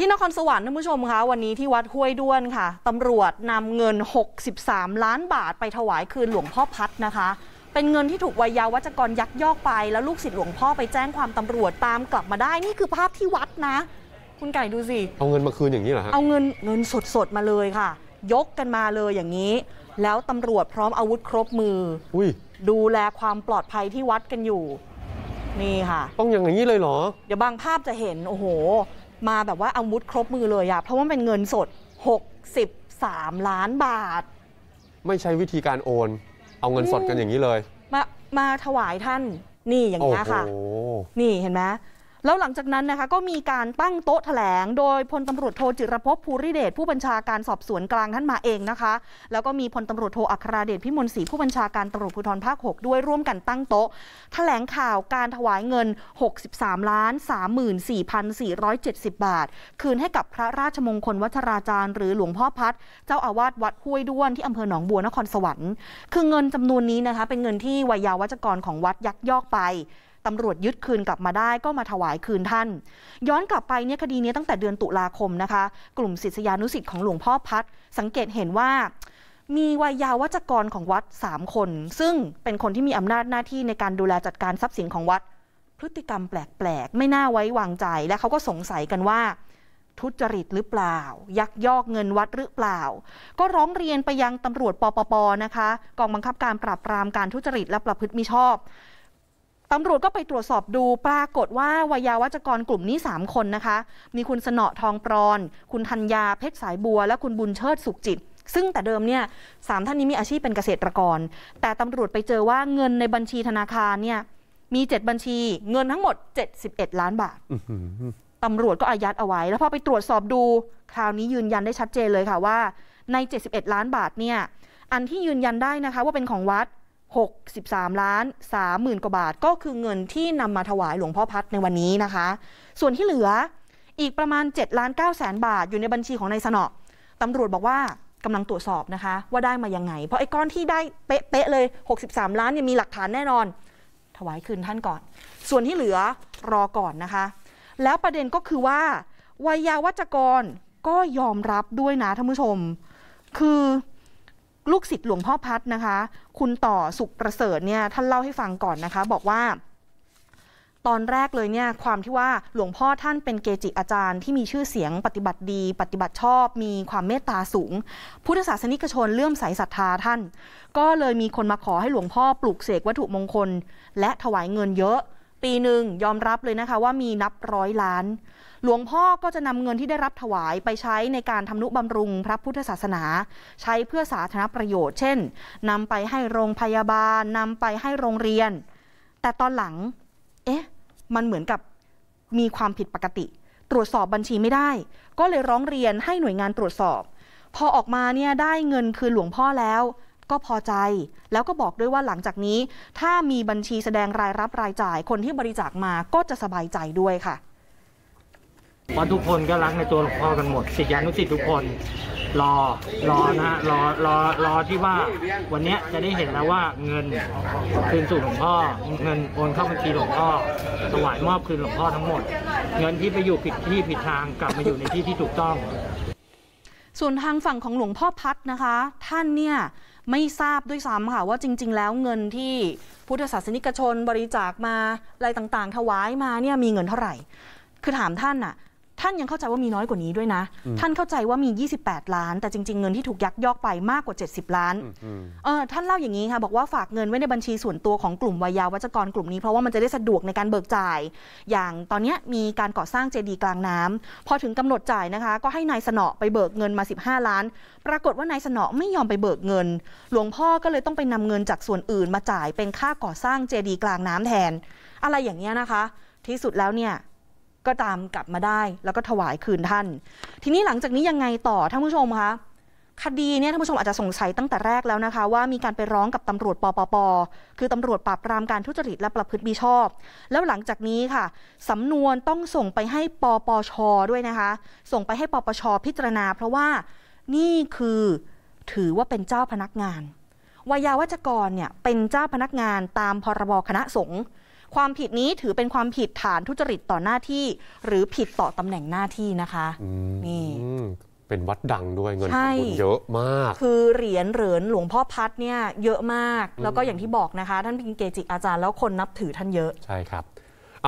ที่นครสวรรค์ท่านผู้ชมคะวันนี้ที่วัดห้วยด้วนค่ะตำรวจนำเงิน 63 ล้านบาทไปถวายคืนหลวงพ่อพัดนะคะ เป็นเงินที่ถูกวัยาวัจกรยักยอกไปแล้วลูกศิษย์หลวงพ่อไปแจ้งความตำรวจตามกลับมาได้นี่คือภาพที่วัดนะ คุณไก่ดูสิ เอาเงินมาคืนอย่างนี้เหรอฮะ เอาเงินเงินสดสดมาเลยค่ะ ยกกันมาเลยอย่างนี้ แล้วตำรวจพร้อมอาวุธครบมืออดูแลความปลอดภัยที่วัดกันอยู่ นี่ค่ะต้องอย่างนี้เลยเหรอเดี๋ยวบางภาพจะเห็นโอ้โหมาแบบว่าอาวุธครบมือเลยอะเพราะว่าเป็นเงินสด 63 ล้านบาท ไม่ใช่วิธีการโอน เอาเงินสดกันอย่างนี้เลย มามาถวายท่าน นี่อย่างนี้ค่ะ นี่เห็นไหมแล้วหลังจากนั้นนะคะก็มีการตั้งโต๊ะแถลงโดยพลตำรวจโทจิรพภูริเดชผู้บัญชาการสอบสวนกลางท่านมาเองนะคะแล้วก็มีพลตำรวจโทอัครเดชพิมลศรีผู้บัญชาการตำรวจภูธรภาค 6 ด้วยร่วมกันตั้งโต๊ะ แถลงข่าวการถวายเงิน 63ล้าน34,470 บาท คืนให้กับพระราชมงคลวัชราจารย์หรือหลวงพ่อพัดเจ้าอาวาสวัดห้วยด้วนที่อำเภอหนองบัวนครสวรรค์ คือเงินจำนวนนี้นะคะเป็นเงินที่วัยยาวัจกรของวัดยักยอกไปตำรวจยึดคืนกลับมาได้ก็มาถวายคืนท่าน ย้อนกลับไปเนี่ยคดีนี้ตั้งแต่เดือนตุลาคมนะคะ กลุ่มศิษยานุศิษย์ของหลวงพ่อพัด สังเกตเห็นว่า มีวัยยาวัจกรของวัด 3 คน ซึ่งเป็นคนที่มีอำนาจหน้าที่ในการดูแลจัดการทรัพย์สินของวัด พฤติกรรมแปลกๆ ไม่น่าไว้วางใจ และเขาก็สงสัยกันว่า ทุจริตหรือเปล่า ยักยอกเงินวัดหรือเปล่า ก็ร้องเรียนไปยังตำรวจปปปนะคะ กองบังคับการปราบปรามการทุจริตและประพฤติมิชอบตำรวจก็ไปตรวจสอบดูปรากฏว่า วัยาวัจกรกลุ่มนี้ 3 คนนะคะ มีคุณสนอทองปรอน คุณธัญญาเพชรสายบัว และคุณบุญเชิดสุขจิต ซึ่งแต่เดิมเนี่ยสามท่านนี้มีอาชีพเป็นเกษตรกร แต่ตำรวจไปเจอว่าเงินในบัญชีธนาคารเนี่ยมี 7 บัญชี เงินทั้งหมด 71 ล้านบาทตำรวจก็อายัดเอาไว้ แล้วพอไปตรวจสอบดูคราวนี้ยืนยันได้ชัดเจนเลยค่ะว่าใน 71 ล้านบาทเนี่ยอันที่ยืนยันได้นะคะว่าเป็นของวัด63 ล้าน 30,000 กว่าบาทก็คือเงินที่นำมาถวายหลวงพ่อพัดในวันนี้นะคะ ส่วนที่เหลืออีกประมาณ7ล้าน9แสนบาทอยู่ในบัญชีของนายสนอตำรวจบอกว่ากำลังตรวจสอบนะคะ ว่าได้มายังไง เพราะไอ้ก้อนที่ได้เป๊ะๆเลย 63 ล้านเนี่ยมีหลักฐานแน่นอน ถวายคืนท่านก่อน ส่วนที่เหลือรอก่อนนะคะ แล้วประเด็นก็คือว่าวัยยาวัจกรก็ยอมรับด้วยนะท่านผู้ชมคือลูกศิษย์หลวงพ่อพัดนะคะ คุณต่อสุขประเสริฐเนี่ยท่านเล่าให้ฟังก่อนนะคะบอกว่า ตอนแรกเลยเนี่ยความที่ว่าหลวงพ่อท่านเป็นเกจิอาจารย์ที่มีชื่อเสียงปฏิบัติดี ปฏิบัติชอบ มีความเมตตาสูง พุทธศาสนิกชนเลื่อมใสศรัทธาท่าน ก็เลยมีคนมาขอให้หลวงพ่อปลูกเสกวัตถุมงคล และถวายเงินเยอะปีหนึ่งยอมรับเลยนะคะว่ามีนับร้อยล้าน หลวงพ่อก็จะนำเงินที่ได้รับถวายไปใช้ในการทำนุบำรุงพระพุทธศาสนา ใช้เพื่อสาธารณประโยชน์เช่นนำไปให้โรงพยาบาลนำไปให้โรงเรียน แต่ตอนหลัง เอ๊ะมันเหมือนกับมีความผิดปกติ ตรวจสอบบัญชีไม่ได้ ก็เลยร้องเรียนให้หน่วยงานตรวจสอบ พอออกมาเนี่ยได้เงินคืนหลวงพ่อแล้วก็พอใจแล้วก็บอกด้วยว่าหลังจากนี้ ถ้ามีบัญชีแสดงรายรับรายจ่ายคนที่บริจาคมาก็จะสบายใจด้วยค่ะเพราะทุกคนก็รักในตัวหลวงพ่อกันหมดสิทธิอนุสิทธิทุกคนรอรอนะรอรอรอที่ว่าวันนี้จะได้เห็นแล้วว่าเงินคืนสู่หลวงพ่อเงินโอนเข้าบัญชีหลวงพ่อถวายมอบคืนหลวงพ่อทั้งหมด เงินที่ไปอยู่ผิดที่ผิดทางกลับมาอยู่ในที่ที่ถูกต้อง ส่วนทางฝั่งของหลวงพ่อพัดนะคะ ท่านเนี่ยไม่ทราบด้วยซ้ำค่ะว่าจริง ๆ แล้วเงินที่พุทธศาสนิกชนบริจาคมาอะไรต่างๆ ถวายมาเนี่ยมีเงินเท่าไหร่ คือถามท่านอะท่าน ยังเข้าใจว่ามีน้อยกว่านี้ด้วยนะ ท่านเข้าใจว่ามี 28 ล้าน แต่จริง ๆ เงินที่ถูกยักยอกไปมากกว่า 70 ล้าน เออท่านเล่าอย่างนี้ค่ะ บอกว่าฝากเงินไว้ในบัญชีส่วนตัวของกลุ่มวายาวัจกรกลุ่มนี้เพราะว่า มันจะได้สะดวกในการเบิกจ่าย อย่างตอนนี้มีการก่อสร้างเจดีย์กลางน้ำพอถึงกำหนดจ่ายนะคะ ก็ให้นายสนอไปเบิกเงินมา 15 ล้าน ปรากฏว่านายสนอไม่ยอมไปเบิกเงิน หลวงพ่อก็เลยต้องไปนำเงินจากส่วนอื่นมาจ่ายเป็นค่าก่อสร้างเจดีย์กลางน้ำแทน อะไรอย่างเงี้ยนะคะ ที่สุดแล้วเนี่ยก็ตามกลับมาได้แล้วก็ถวายคืนท่าน ทีนี้หลังจากนี้ยังไงต่อท่านผู้ชมคะคดีเนี่ยท่านผู้ชมอาจจะสงสัยตั้งแต่แรกแล้วนะคะว่ามีการไปร้องกับตำรวจปปป คือตำรวจปราบปรามการทุจริตและประพฤติมิชอบ แล้วหลังจากนี้ค่ะสำนวนต้องส่งไปให้ปปชด้วยนะคะส่งไปให้ปปชพิจารณา เพราะว่านี่คือถือว่าเป็นเจ้าพนักงานวายาวัจกรเนี่ยเป็นเจ้าพนักงานตามพรบคณะสงฆ์ความผิดนี้ถือเป็นความผิดฐานทุจริตต่อหน้าที่ หรือผิดต่อตำแหน่งหน้าที่นะคะนี่เป็นวัดดังด้วยเงินทุนเยอะมาก คือเหรียญเหรินหลวงพ่อพัดเนี่ยเยอะมากแล้วก็อย่างที่บอกนะคะ ท่านพิงเกจิอาจารย์ แล้วคนนับถือท่านเยอะใช่ครับ